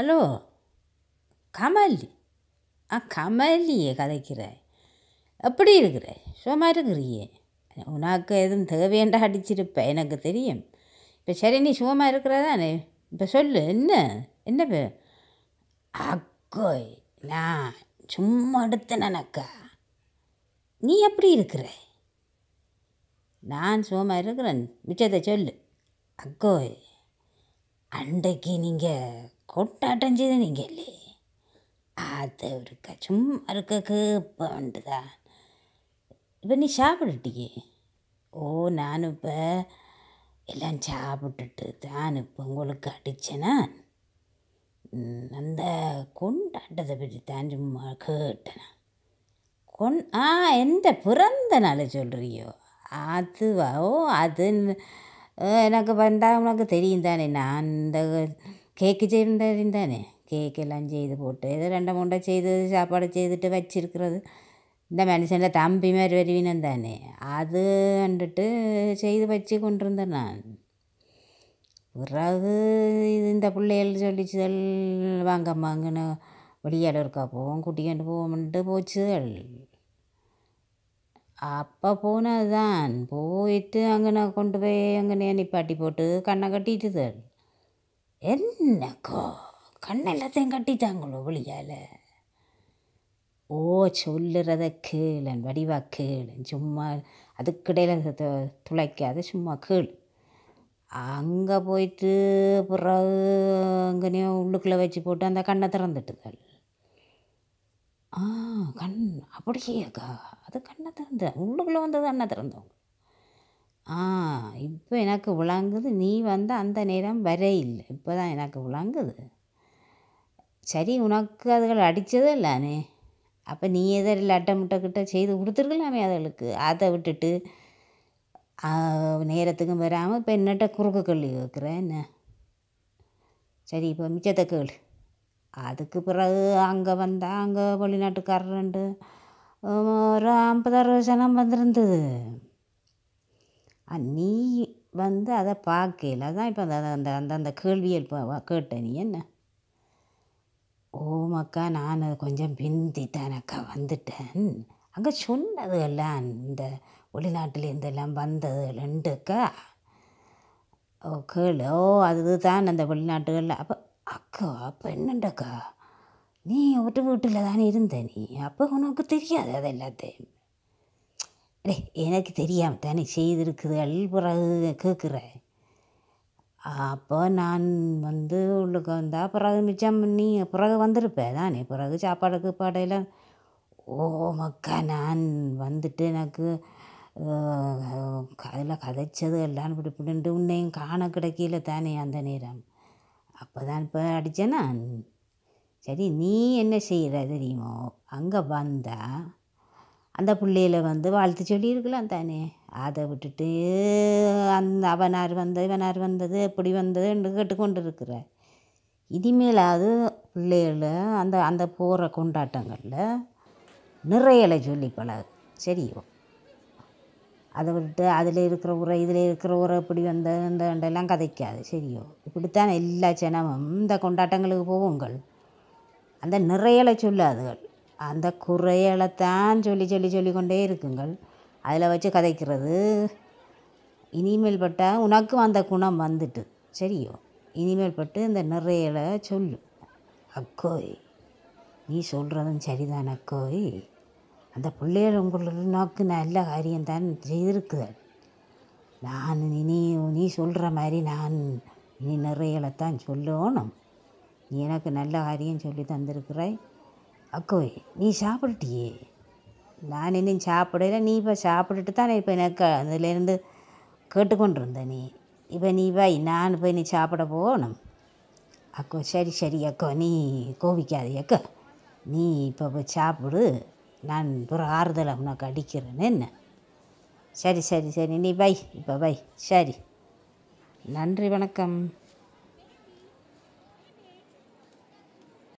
hello Kamali ஆ கமலியே கதைக்கிற எப்படி இருக்கிற சும்மா இருக்கிறியே உனக்கு எதுவும் தேவையண்டா அடிச்சிருப்ப எனக்கு தெரியும் இப்போ சரி நீ சும்மா இருக்கிறதானே இப்போ சொல்லு என்ன என்ன பேர் அக்கோய் நான் சும்மா எடுத்தனக்கா நீ எப்படி இருக்கிற நான் சும்மா இருக்கிறேன் மிச்சத்தை சொல்லு அக்கோய் அண்டைக்கு நீங்கள் கொட்டாட்டம் செய்து இல்லை அது ஒரு சும்மா இருக்கக்கு இப்போ வந்துதான் இப்போ நீ சாப்பிட்டுட்டியே ஓ நான் இப்போ எல்லாம் சாப்பிட்டுட்டு தான் இப்போ உங்களுக்கு அடித்தேனா அந்த கொண்டாட்டத்தை பற்றி தான் சும்மா கேட்டேனா கொண் ஆ எந்த பிறந்த நாள் சொல்கிறியோ அதுவா ஓ அது எனக்கு வந்தால் உனக்கு தெரியும் தானே நான் அந்த கேக்கு செய்திருந்தாரு தானே கேக்கெல்லாம் செய்து போட்டு ஏதோ ரெண்டு மூண்டை செய்து சாப்பாடு செய்துட்டு வச்சிருக்கிறது இந்த மனுஷனில் தம்பி மாதிரி வருவினம் தானே அது வந்துட்டு செய்து வச்சு கொண்டிருந்தேன் நான் பிறகு இது இந்த பிள்ளைகள் சொல்லிச்சுதல் வாங்க வாங்கன்னு வெளியாட இருக்கா போவோம் குட்டிக்கண்டு போவோம்ன்ட்டு போச்சுதல் அப்போ போனதுதான் போயிட்டு அங்கே கொண்டு போய் அங்கே நிப்பாட்டி போட்டு கண்ணை கட்டிட்டுதல் என்னக்கோ கண்ணெல்லாத்தையும் கட்டிட்டாங்களோ ஒளியால் ஓ சொல்லுறத கேளன் வடிவா கேளன் சும்மா அதுக்கிடையில் துளைக்காத சும்மா கேள் அங்கே போயிட்டு பிறகு எங்கேனையோ உள்ளுக்குள்ளே வச்சு போட்டு அந்த கண்ணை திறந்துட்டுதல் ஆ கண் அப்படியேக்கா அது கண்ணை திறந்த உள்ளுக்குள்ளே வந்தது அண்ணை திறந்தவங்க ஆ இப்போ எனக்கு விளங்குது நீ வந்து அந்த நேரம் இல்லை இப்போ தான் எனக்கு விளங்குது சரி உனக்கு அதுகள் அடித்ததும் இல்லானே அப்போ நீ முட்டை கிட்ட செய்து கொடுத்துருக்கலாமே அதுகளுக்கு அதை விட்டுட்டு நேரத்துக்கும் வராமல் இப்போ என்னட்ட குறுக்கு கல்வி வைக்கிறேன் என்ன சரி இப்போ மிச்சத்தை கேள் அதுக்கு பிறகு அங்கே வந்தால் அங்கே வெளிநாட்டுக்காரர் ரெண்டு ஒரு ஐம்பதாறு வருஷம் வந்திருந்தது நீ வந்து அதை பார்க்கல தான் இப்போ அந்த அந்த அந்த அந்த கேள்வியை இப்போ கேட்ட நீ என்ன ஓமக்கா நான் அது கொஞ்சம் பிந்தி தானக்கா வந்துட்டேன் அங்கே சொன்னது எல்லாம் இந்த வெளிநாட்டிலேருந்தெல்லாம் வந்தது ரெண்டுக்கா ஓ கேளு ஓ அது தான் அந்த வெளிநாட்டுகளில் அப்போ அக்கா அப்போ என்னண்டக்கா நீ ஒட்டு வீட்டில் தானே இருந்த நீ அப்போ உனக்கு தெரியாது அது எல்லாத்தையும் டே எனக்கு தெரியாமல் தானே செய்திருக்குதுகள் பிறகு கேட்குறேன் அப்போ நான் வந்து உள்ளுக்கு வந்தால் பிறகு மிச்சம் நீ பிறகு வந்திருப்பேன் தானே பிறகு சாப்பாடு கீப்பாடையெல்லாம் ஓ மக்கா நான் வந்துட்டு எனக்கு அதில் கதைச்சது எல்லாம் இப்படி இப்படின்ட்டு உன்னையும் காண கிடைக்கல தானே அந்த நேரம் அப்போ தான் இப்போ அடித்தேன் நான் சரி நீ என்ன செய்கிற தெரியுமோ அங்கே வந்தால் அந்த பிள்ளையில வந்து வாழ்த்து சொல்லியிருக்கலாம் தானே அதை விட்டுட்டு அந்த அவனார் வந்தது இவனார் வந்தது எப்படி வந்ததுன்னு கேட்டுக்கொண்டு இருக்கிற இனிமேலாவது பிள்ளைகள அந்த அந்த போகிற கொண்டாட்டங்களில் நிறையலை சொல்லி பழகு சரியோ அதை விட்டு அதில் இருக்கிற உரை இதில் இருக்கிற உரை இப்படி இந்த எல்லாம் கதைக்காது சரியோ இப்படித்தான் எல்லா ஜனமும் இந்த கொண்டாட்டங்களுக்கு போவோங்கள் அந்த நிறையலை சொல்லாதுகள் அந்த குறையளைத்தான் சொல்லி சொல்லி சொல்லி கொண்டே இருக்குங்கள் அதில் வச்சு கதைக்கிறது இனிமேல் பட்டால் உனக்கும் அந்த குணம் வந்துட்டு சரியோ இனிமேல் பட்டு இந்த நிறையலை சொல்லு அக்கோய் நீ சொல்கிறதும் சரிதான் அக்கோய் அந்த பிள்ளைகள் உங்களுக்கு நோக்கு நல்ல காரியம்தான் செய்திருக்குதல் நான் நீ நீ சொல்கிற மாதிரி நான் இனி நிறையலைத்தான் சொல்லணும் நீ எனக்கு நல்ல காரியம் சொல்லி தந்திருக்கிறாய் அக்கோய் நீ சாப்பிட்டுட்டியே நான் இன்னும் சாப்பிடல நீ இப்போ சாப்பிட்டுட்டு தானே இப்போ எனக்கு அதுலேருந்து கேட்டுக்கொண்டிருந்த நீ இப்போ நீ பாய் நான் போய் நீ சாப்பிட போகணும் அக்கோ சரி சரி அக்கோ நீ கோபிக்காது அக்கோ நீ இப்போ போய் சாப்பிடு நான் ஒரு ஆறுதலை உனக்கு அடிக்கிறேன்னு என்ன சரி சரி சரி நீ பை இப்போ பை சரி நன்றி வணக்கம்